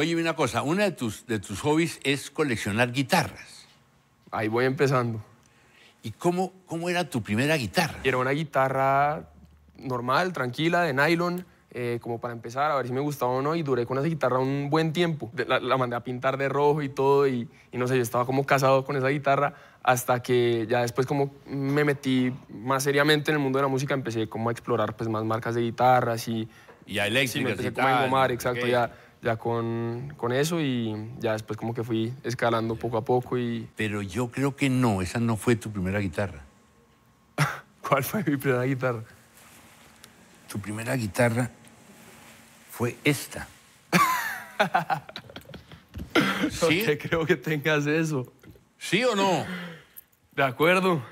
Oye, una cosa, uno de tus, de tus hobbies es coleccionar guitarras. Ahí voy empezando. ¿Y cómo, cómo era tu primera guitarra? Era una guitarra normal, tranquila, de nylon, eh, como para empezar, a ver si me gustaba o no, y duré con esa guitarra un buen tiempo. La, mandé a pintar de rojo y todo, y, no sé, yo estaba como casado con esa guitarra hasta que ya después como me metí más seriamente en el mundo de la música, empecé como a explorar pues más marcas de guitarras y... Y a eléctricas y empecé y a engomar, exacto, ya ya con, eso y ya después como que fui escalando poco a poco y... Pero yo creo que no, esa no fue tu primera guitarra. ¿Cuál fue mi primera guitarra? Tu primera guitarra fue esta. ¿Sí? creo que tengas eso. ¿Sí o no? De acuerdo.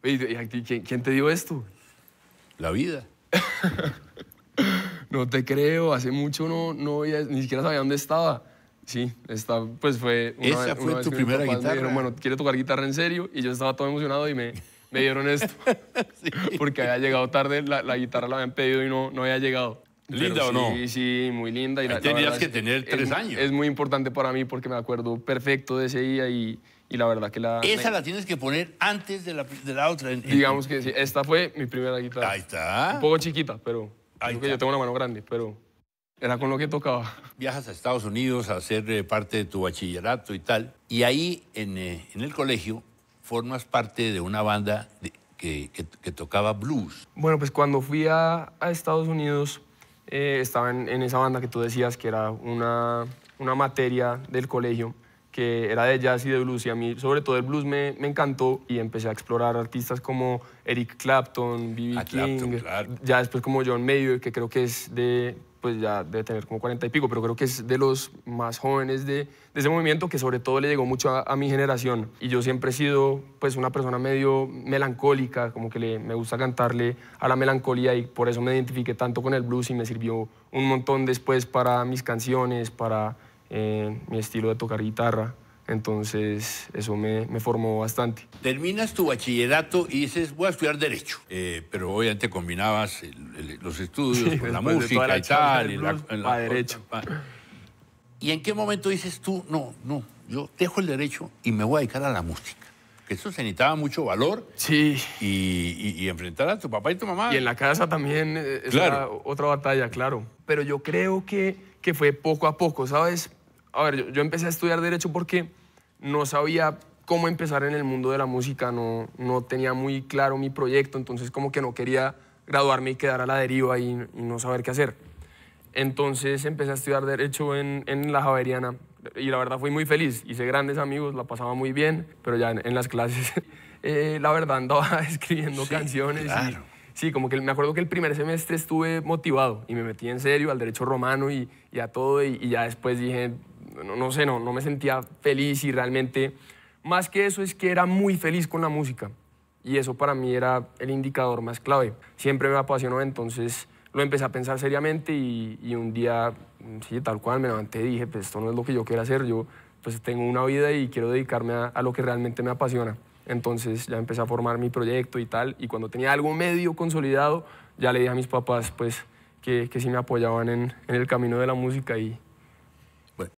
¿Quién te dio esto? La vida. no te creo, hace mucho no, no ni siquiera sabía dónde estaba. Sí, esta pues fue... Una Esa fue tu primera guitarra. bueno, ¿quiere tocar guitarra en serio? Y yo estaba todo emocionado y me, me dieron esto. Porque había llegado tarde, la, guitarra la habían pedido y no, no había llegado. ¿Linda o no? Sí, sí, muy linda. Y la, tenías que tener tres años. Es muy importante para mí porque me acuerdo perfecto de ese día y, la verdad que la... Esa la tienes que poner antes de la, otra. digamos que sí, esta fue mi primera guitarra. Ahí está. Un poco chiquita, pero que yo tengo una mano grande, pero era con lo que tocaba. Viajas a Estados Unidos a hacer eh, parte de tu bachillerato y tal, y ahí en, eh, en el colegio formas parte de una banda que, que, tocaba blues. Bueno, pues cuando fui a, a Estados Unidos eh, estaba en, en, esa banda que tú decías que era una, una materia del colegio que era de jazz y de blues. Y a mí, sobre todo, el blues me, me encantó y empecé a explorar artistas como Eric Clapton, B.B. Ah, King, Clapton, ya después como John Mayer, que creo que es de, pues ya debe tener como 40 y pico, pero creo que es de los más jóvenes de, ese movimiento que sobre todo le llegó mucho a, mi generación. Y yo siempre he sido pues una persona medio melancólica, como que me gusta cantarle a la melancolía y por eso me identifiqué tanto con el blues y me sirvió un montón después para mis canciones, para mi estilo de tocar guitarra. Entonces, eso me, formó bastante. Terminas tu bachillerato y dices, voy a estudiar Derecho. Eh, pero obviamente combinabas los estudios con la música y tal. en ¿Y en qué momento dices tú, no, no, yo dejo el Derecho y me voy a dedicar a la música? Que eso se necesitaba mucho valor. Sí. Y, enfrentar a tu papá y tu mamá. Y en la casa también eh, claro. otra batalla, claro. Pero yo creo que, que fue poco a poco, ¿sabes? a ver, yo, empecé a estudiar derecho porque no sabía cómo empezar en el mundo de la música, no, no tenía muy claro mi proyecto, entonces como que no quería graduarme y quedar a la deriva y, no saber qué hacer. Entonces empecé a estudiar derecho en, la Javeriana y la verdad fui muy feliz, hice grandes amigos, la pasaba muy bien, pero ya en, las clases eh, la verdad andaba escribiendo canciones. Claro. Y, sí, como que me acuerdo que el primer semestre estuve motivado y me metí en serio al derecho romano y, a todo y ya después dije, no, sé, no, no me sentía feliz y realmente, más que eso, es que era muy feliz con la música. Y eso para mí era el indicador más clave. Siempre me apasionó, entonces lo empecé a pensar seriamente y, un día, sí, tal cual, me levanté y dije, pues esto no es lo que yo quiero hacer, yo pues tengo una vida y quiero dedicarme a, lo que realmente me apasiona. Entonces ya empecé a formar mi proyecto y tal, y cuando tenía algo medio consolidado, ya le dije a mis papás, pues, que, que sí me apoyaban en, en el camino de la música y,